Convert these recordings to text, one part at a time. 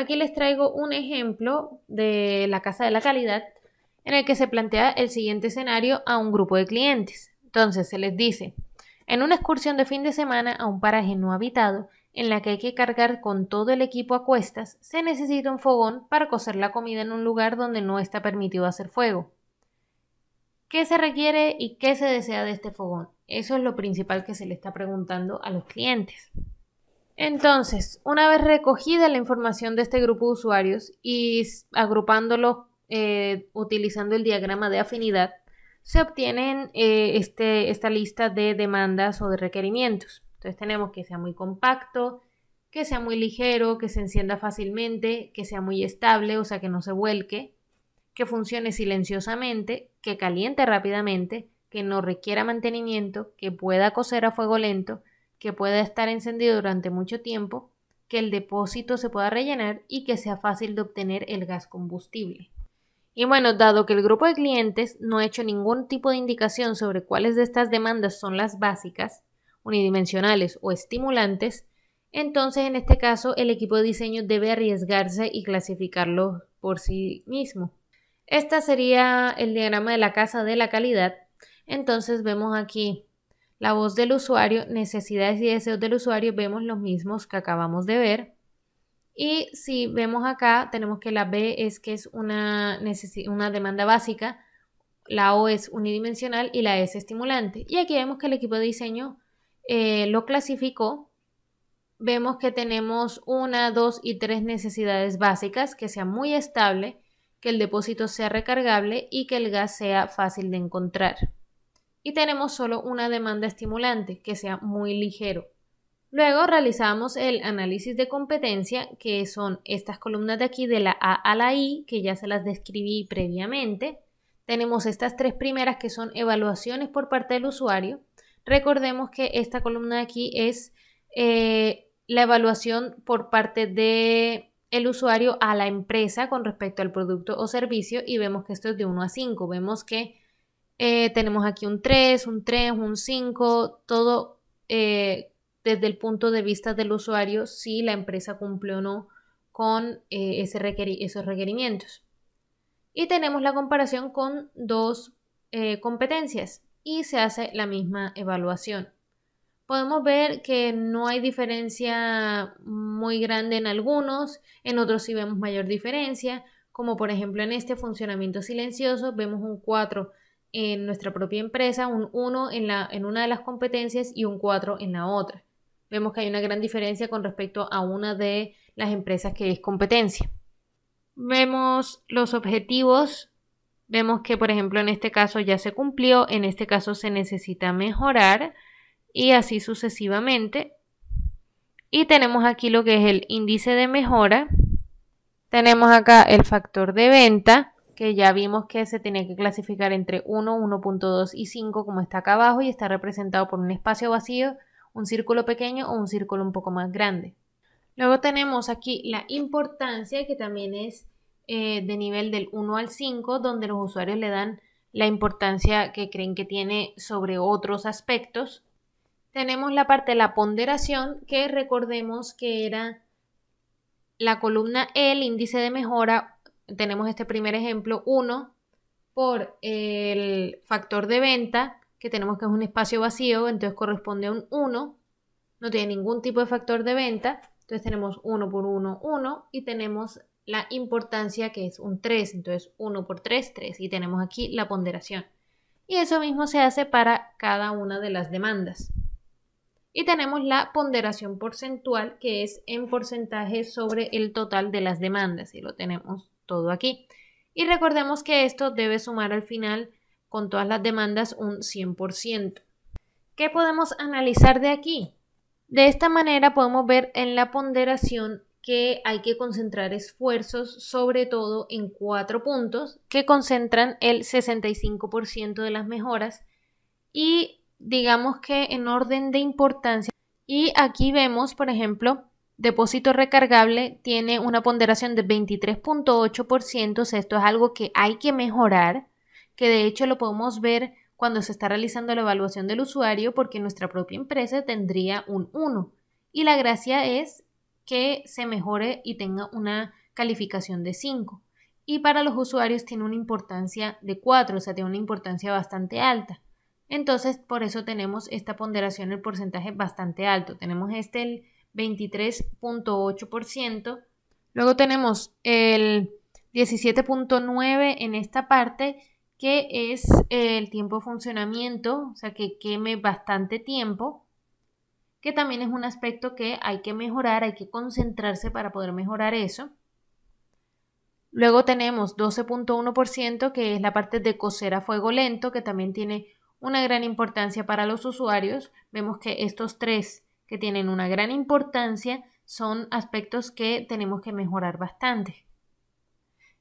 Aquí les traigo un ejemplo de la casa de la calidad en el que se plantea el siguiente escenario a un grupo de clientes. Entonces se les dice, en una excursión de fin de semana a un paraje no habitado, en la que hay que cargar con todo el equipo a cuestas, se necesita un fogón para cocer la comida en un lugar donde no está permitido hacer fuego. ¿Qué se requiere y qué se desea de este fogón? Eso es lo principal que se le está preguntando a los clientes. Entonces, una vez recogida la información de este grupo de usuarios y agrupándolo eh, utilizando el diagrama de afinidad, se obtienen eh, este, esta lista de demandas o de requerimientos. Entonces tenemos que sea muy compacto, que sea muy ligero, que se encienda fácilmente, que sea muy estable, o sea que no se vuelque, que funcione silenciosamente, que caliente rápidamente, que no requiera mantenimiento, que pueda coser a fuego lento, que pueda estar encendido durante mucho tiempo, que el depósito se pueda rellenar y que sea fácil de obtener el gas combustible. Y bueno, dado que el grupo de clientes no ha hecho ningún tipo de indicación sobre cuáles de estas demandas son las básicas, unidimensionales o estimulantes, entonces en este caso el equipo de diseño debe arriesgarse y clasificarlo por sí mismo. Este sería el diagrama de la casa de la calidad. Entonces vemos aquí la voz del usuario, necesidades y deseos del usuario, vemos los mismos que acabamos de ver. Y si vemos acá, tenemos que la B es que es una, una demanda básica, la O es unidimensional y la S estimulante. Y aquí vemos que el equipo de diseño eh, lo clasificó. Vemos que tenemos una, dos y tres necesidades básicas, que sea muy estable, que el depósito sea recargable y que el gas sea fácil de encontrar y tenemos solo una demanda estimulante que sea muy ligero. Luego realizamos el análisis de competencia, que son estas columnas de aquí de la A a la I, que ya se las describí previamente. Tenemos estas tres primeras que son evaluaciones por parte del usuario. Recordemos que esta columna de aquí es eh, la evaluación por parte de usuario a la empresa con respecto al producto o servicio y vemos que esto es de 1 a 5. Vemos que eh, tenemos aquí un 3, un 3, un 5, todo eh, desde el punto de vista del usuario si la empresa cumple o no con eh, esos requerimientos. Y tenemos la comparación con dos competencias y se hace la misma evaluación. Podemos ver que no hay diferencia muy grande en algunos, en otros sí vemos mayor diferencia, como por ejemplo en este funcionamiento silencioso vemos un 4 en nuestra propia empresa, un 1 en, una de las competencias y un 4 en la otra. Vemos que hay una gran diferencia con respecto a una de las empresas que es competencia. Vemos los objetivos, vemos que por ejemplo en este caso ya se cumplió, en este caso se necesita mejorar y así sucesivamente. Y tenemos aquí lo que es el índice de mejora, tenemos acá el factor de venta, que ya vimos que se tenía que clasificar entre 1, 1.2 y 5 como está acá abajo y está representado por un espacio vacío, un círculo pequeño o un círculo un poco más grande. Luego tenemos aquí la importancia que también es eh, de nivel del 1 al 5 donde los usuarios le dan la importancia que creen que tiene sobre otros aspectos. Tenemos la parte de la ponderación que recordemos que era la columna E, el índice de mejora tenemos este primer ejemplo, 1 por el factor de venta, que tenemos que es un espacio vacío, entonces corresponde a un 1, no tiene ningún tipo de factor de venta, entonces tenemos 1 por 1, 1 y tenemos la importancia que es un 3, entonces 1 por 3, 3 y tenemos aquí la ponderación. Y eso mismo se hace para cada una de las demandas. Y tenemos la ponderación porcentual que es en porcentaje sobre el total de las demandas y lo tenemos todo aquí. Y recordemos que esto debe sumar al final con todas las demandas un 100%. ¿Qué podemos analizar de aquí? De esta manera podemos ver en la ponderación que hay que concentrar esfuerzos sobre todo en cuatro puntos que concentran el 65% de las mejoras y digamos que en orden de importancia. Y aquí vemos, por ejemplo, depósito recargable tiene una ponderación de 23.8%, esto es algo que hay que mejorar, que de hecho lo podemos ver cuando se está realizando la evaluación del usuario porque nuestra propia empresa tendría un 1. Y la gracia es que se mejore y tenga una calificación de 5. Y para los usuarios tiene una importancia de 4, o sea, tiene una importancia bastante alta. Entonces, por eso tenemos esta ponderación, el porcentaje bastante alto. Tenemos este el 23.8%. Luego tenemos el 17.9% en esta parte, que es el tiempo de funcionamiento, o sea, que queme bastante tiempo, que también es un aspecto que hay que mejorar, hay que concentrarse para poder mejorar eso. Luego tenemos 12.1%, que es la parte de coser a fuego lento, que también tiene una gran importancia para los usuarios. Vemos que estos tres que tienen una gran importancia, son aspectos que tenemos que mejorar bastante.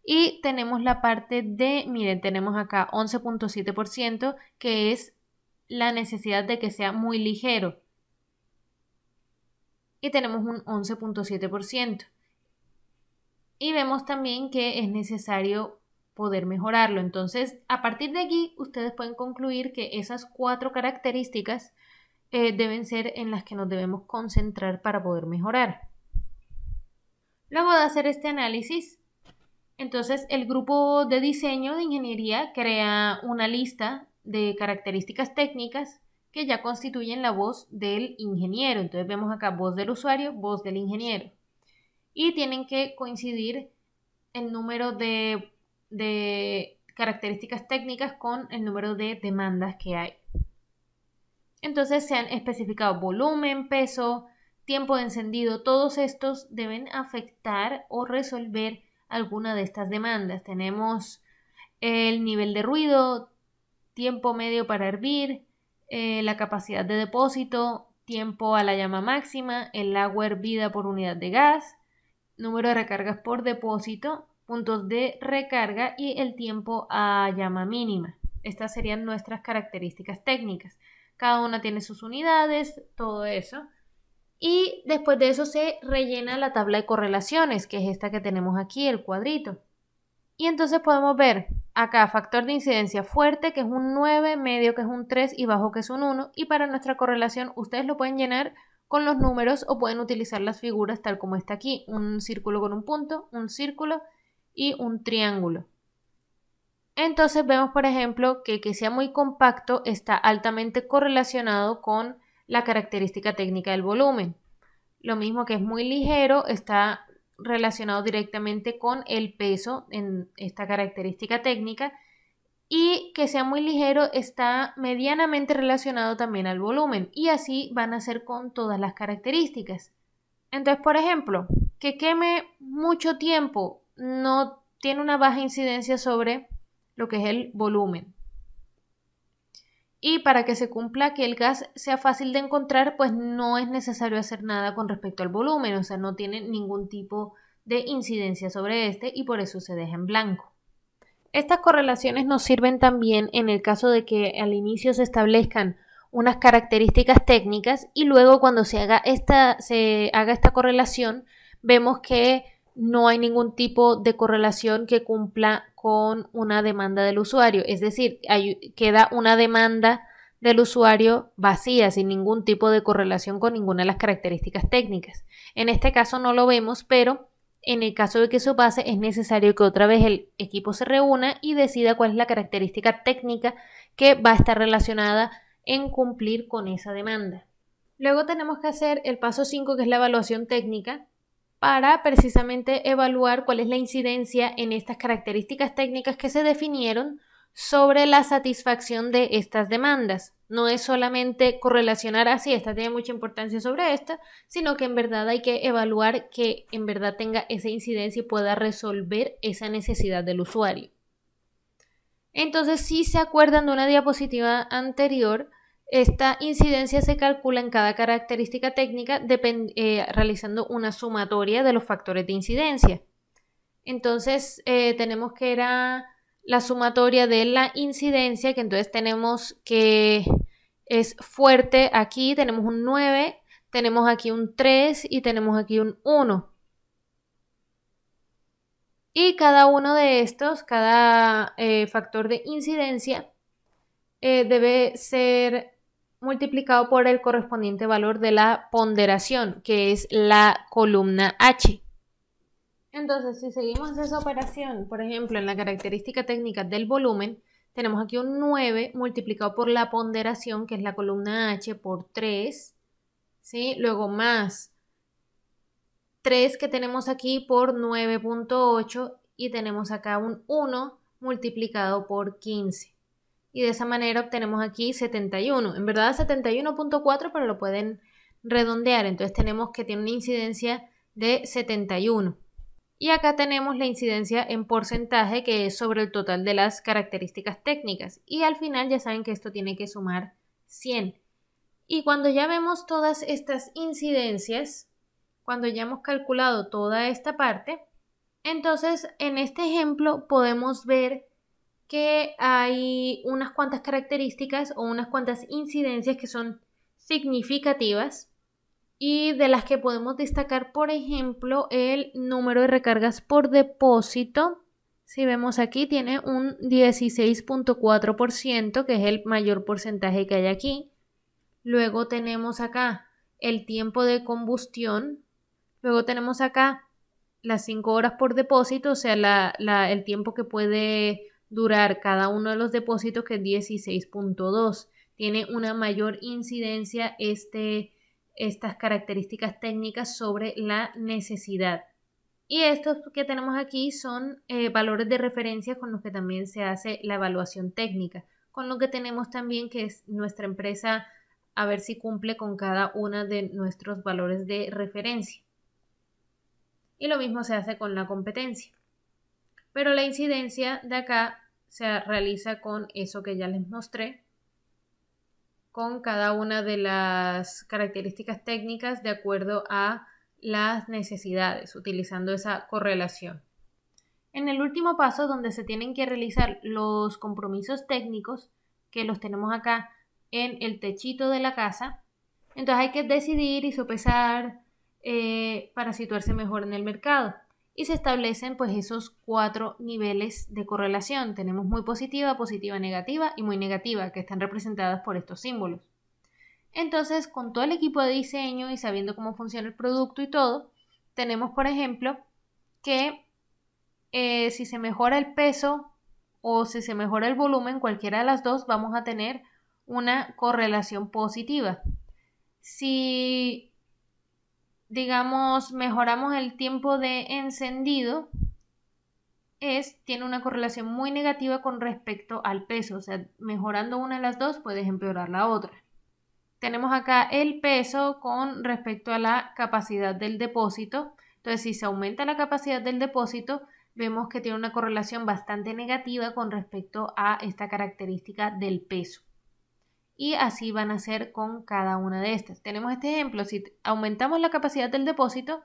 Y tenemos la parte de, miren, tenemos acá 11.7%, que es la necesidad de que sea muy ligero. Y tenemos un 11.7%. Y vemos también que es necesario poder mejorarlo. Entonces, a partir de aquí, ustedes pueden concluir que esas cuatro características eh, deben ser en las que nos debemos concentrar para poder mejorar. Luego de hacer este análisis, entonces el grupo de diseño de ingeniería crea una lista de características técnicas que ya constituyen la voz del ingeniero. Entonces vemos acá voz del usuario, voz del ingeniero. Y tienen que coincidir el número de, de características técnicas con el número de demandas que hay. Entonces se han especificado volumen, peso, tiempo de encendido, todos estos deben afectar o resolver alguna de estas demandas. Tenemos el nivel de ruido, tiempo medio para hervir, eh, la capacidad de depósito, tiempo a la llama máxima, el agua hervida por unidad de gas, número de recargas por depósito, puntos de recarga y el tiempo a llama mínima. Estas serían nuestras características técnicas cada una tiene sus unidades, todo eso. Y después de eso se rellena la tabla de correlaciones, que es esta que tenemos aquí, el cuadrito. Y entonces podemos ver acá factor de incidencia fuerte, que es un 9, medio, que es un 3 y bajo, que es un 1. Y para nuestra correlación ustedes lo pueden llenar con los números o pueden utilizar las figuras tal como está aquí, un círculo con un punto, un círculo y un triángulo. Entonces vemos, por ejemplo, que que sea muy compacto está altamente correlacionado con la característica técnica del volumen. Lo mismo que es muy ligero está relacionado directamente con el peso en esta característica técnica y que sea muy ligero está medianamente relacionado también al volumen y así van a ser con todas las características. Entonces, por ejemplo, que queme mucho tiempo no tiene una baja incidencia sobre lo que es el volumen. Y para que se cumpla que el gas sea fácil de encontrar, pues no es necesario hacer nada con respecto al volumen, o sea, no tiene ningún tipo de incidencia sobre este y por eso se deja en blanco. Estas correlaciones nos sirven también en el caso de que al inicio se establezcan unas características técnicas y luego cuando se haga esta, se haga esta correlación vemos que no hay ningún tipo de correlación que cumpla con una demanda del usuario. Es decir, queda una demanda del usuario vacía, sin ningún tipo de correlación con ninguna de las características técnicas. En este caso no lo vemos, pero en el caso de que eso pase, es necesario que otra vez el equipo se reúna y decida cuál es la característica técnica que va a estar relacionada en cumplir con esa demanda. Luego tenemos que hacer el paso 5, que es la evaluación técnica, para precisamente evaluar cuál es la incidencia en estas características técnicas que se definieron sobre la satisfacción de estas demandas. No es solamente correlacionar así, ah, esta tiene mucha importancia sobre esta, sino que en verdad hay que evaluar que en verdad tenga esa incidencia y pueda resolver esa necesidad del usuario. Entonces, si se acuerdan de una diapositiva anterior, esta incidencia se calcula en cada característica técnica eh, realizando una sumatoria de los factores de incidencia. Entonces eh, tenemos que era la sumatoria de la incidencia, que entonces tenemos que es fuerte aquí, tenemos un 9, tenemos aquí un 3 y tenemos aquí un 1. Y cada uno de estos, cada eh, factor de incidencia, debe ser multiplicado por el correspondiente valor de la ponderación, que es la columna H. Entonces, si seguimos esa operación, por ejemplo, en la característica técnica del volumen, tenemos aquí un 9 multiplicado por la ponderación, que es la columna H, por 3, ¿sí? Luego más 3 que tenemos aquí por 9.8 y tenemos acá un 1 multiplicado por 15 y de esa manera obtenemos aquí 71. En verdad 71.4, pero lo pueden redondear. Entonces tenemos que tiene una incidencia de 71. Y acá tenemos la incidencia en porcentaje que es sobre el total de las características técnicas. Y al final ya saben que esto tiene que sumar 100. Y cuando ya vemos todas estas incidencias, cuando ya hemos calculado toda esta parte, entonces en este ejemplo podemos ver que hay unas cuantas características o unas cuantas incidencias que son significativas y de las que podemos destacar, por ejemplo, el número de recargas por depósito. Si vemos aquí, tiene un 16.4%, que es el mayor porcentaje que hay aquí. Luego tenemos acá el tiempo de combustión. Luego tenemos acá las 5 horas por depósito, o sea, el tiempo que puede durar cada uno de los depósitos, que es 16.2. Tiene una mayor incidencia este, estas características técnicas sobre la necesidad. Y estos que tenemos aquí son eh, valores de referencia con los que también se hace la evaluación técnica, con lo que tenemos también que es nuestra empresa a ver si cumple con cada uno de nuestros valores de referencia. Y lo mismo se hace con la competencia pero la incidencia de acá se realiza con eso que ya les mostré, con cada una de las características técnicas de acuerdo a las necesidades, utilizando esa correlación. En el último paso, donde se tienen que realizar los compromisos técnicos, que los tenemos acá en el techito de la casa, entonces hay que decidir y sopesar eh, para situarse mejor en el mercado y se establecen pues esos cuatro niveles de correlación. Tenemos muy positiva, positiva negativa y muy negativa que están representadas por estos símbolos. Entonces, con todo el equipo de diseño y sabiendo cómo funciona el producto y todo, tenemos por ejemplo que eh, si se mejora el peso o si se mejora el volumen, cualquiera de las dos, vamos a tener una correlación positiva. Si digamos, mejoramos el tiempo de encendido, es, tiene una correlación muy negativa con respecto al peso. O sea, mejorando una de las dos puedes empeorar la otra. Tenemos acá el peso con respecto a la capacidad del depósito. Entonces, si se aumenta la capacidad del depósito, vemos que tiene una correlación bastante negativa con respecto a esta característica del peso y así van a ser con cada una de estas. Tenemos este ejemplo, si aumentamos la capacidad del depósito,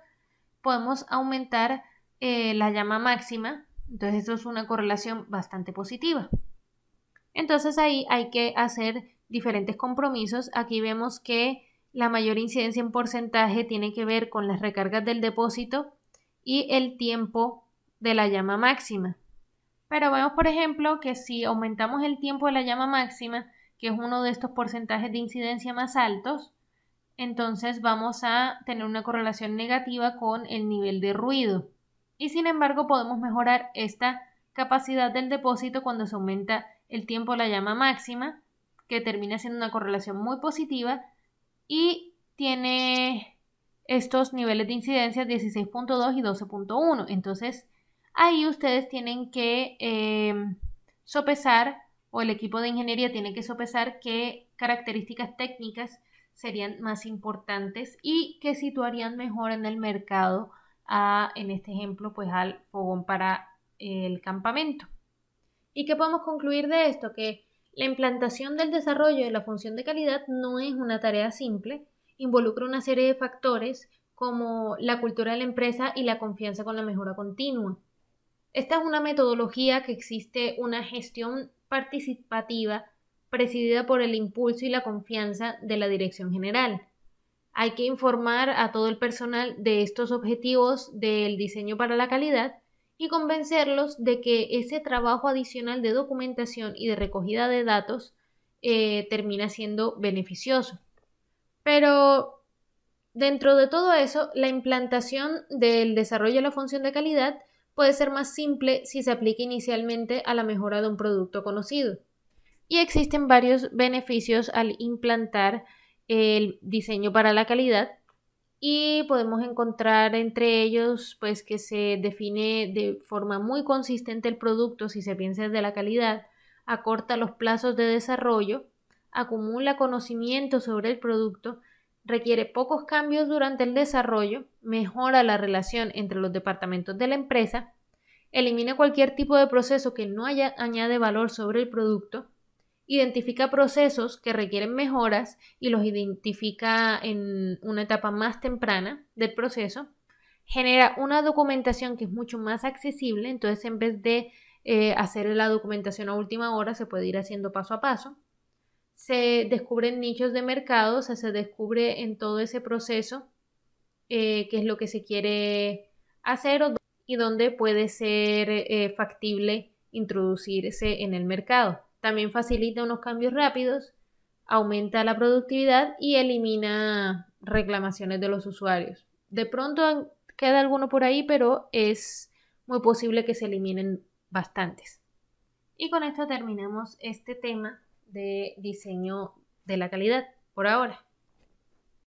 podemos aumentar eh, la llama máxima, entonces eso es una correlación bastante positiva. Entonces ahí hay que hacer diferentes compromisos. Aquí vemos que la mayor incidencia en porcentaje tiene que ver con las recargas del depósito y el tiempo de la llama máxima. Pero vemos, por ejemplo, que si aumentamos el tiempo de la llama máxima, que es uno de estos porcentajes de incidencia más altos, entonces vamos a tener una correlación negativa con el nivel de ruido. Y sin embargo podemos mejorar esta capacidad del depósito cuando se aumenta el tiempo de la llama máxima, que termina siendo una correlación muy positiva y tiene estos niveles de incidencia 16.2 y 12.1. Entonces ahí ustedes tienen que eh, sopesar o el equipo de ingeniería tiene que sopesar qué características técnicas serían más importantes y qué situarían mejor en el mercado a, en este ejemplo, pues al fogón para el campamento. ¿Y qué podemos concluir de esto? Que la implantación del desarrollo de la función de calidad no es una tarea simple, involucra una serie de factores como la cultura de la empresa y la confianza con la mejora continua. Esta es una metodología que existe una gestión participativa presidida por el impulso y la confianza de la Dirección General. Hay que informar a todo el personal de estos objetivos del diseño para la calidad y convencerlos de que ese trabajo adicional de documentación y de recogida de datos eh, termina siendo beneficioso. Pero dentro de todo eso, la implantación del desarrollo de la función de calidad puede ser más simple si se aplica inicialmente a la mejora de un producto conocido. Y existen varios beneficios al implantar el diseño para la calidad y podemos encontrar entre ellos pues que se define de forma muy consistente el producto si se piensa desde la calidad, acorta los plazos de desarrollo, acumula conocimiento sobre el producto requiere pocos cambios durante el desarrollo, mejora la relación entre los departamentos de la empresa, elimina cualquier tipo de proceso que no haya, añade valor sobre el producto, identifica procesos que requieren mejoras y los identifica en una etapa más temprana del proceso, genera una documentación que es mucho más accesible, entonces en vez de eh, hacer la documentación a última hora se puede ir haciendo paso a paso, se descubren nichos de mercado, o sea, se descubre en todo ese proceso eh, qué es lo que se quiere hacer y dónde puede ser eh, factible introducirse en el mercado. También facilita unos cambios rápidos, aumenta la productividad y elimina reclamaciones de los usuarios. De pronto queda alguno por ahí, pero es muy posible que se eliminen bastantes. Y con esto terminamos este tema de diseño de la calidad por ahora.